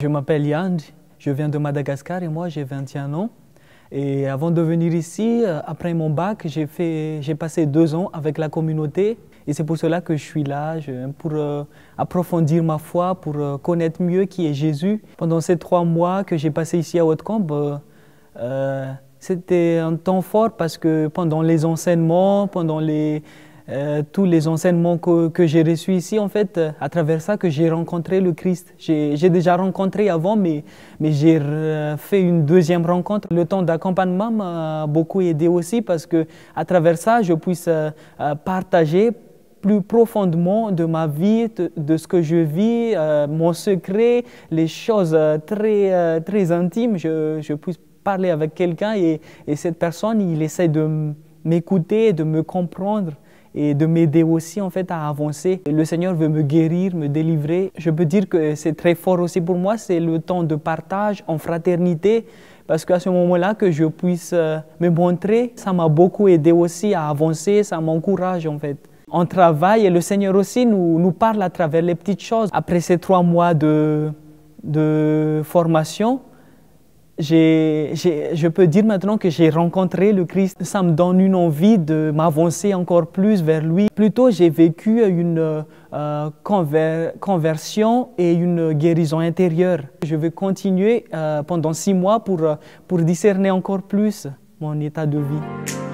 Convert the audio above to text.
Je m'appelle Yand, je viens de Madagascar et moi j'ai 21 ans. Et avant de venir ici, euh, après mon bac, j'ai passé deux ans avec la communauté et c'est pour cela que je suis là, pour euh, approfondir ma foi, pour euh, connaître mieux qui est Jésus. Pendant ces trois mois que j'ai passé ici à Hautecombe, c'était un temps fort parce que pendant les enseignements, pendant les, euh, tous les enseignements que, que j'ai reçus ici, en fait, euh, à travers ça que j'ai rencontré le Christ. J'ai déjà rencontré avant, mais, mais j'ai fait une deuxième rencontre. Le temps d'accompagnement m'a beaucoup aidé aussi parce que à travers ça, je puisse euh, partager plus profondément de ma vie, de, ce que je vis, mon secret, les choses très, très intimes. Je, je puisse parler avec quelqu'un et, et cette personne, il essaie de m'écouter, de me comprendre et de m'aider aussi en fait à avancer. Le Seigneur veut me guérir, me délivrer. Je peux dire que c'est très fort aussi pour moi, c'est le temps de partage en fraternité parce qu'à ce moment-là que je puisse euh, me montrer, ça m'a beaucoup aidé aussi à avancer, ça m'encourage en fait. On travaille et le Seigneur aussi nous, nous parle à travers les petites choses. Après ces trois mois de, de formation, je peux dire maintenant que j'ai rencontré le Christ. Ça me donne une envie de m'avancer encore plus vers lui. Plutôt, j'ai vécu une euh, conversion et une guérison intérieure. Je vais continuer euh, pendant six mois pour, pour discerner encore plus mon état de vie.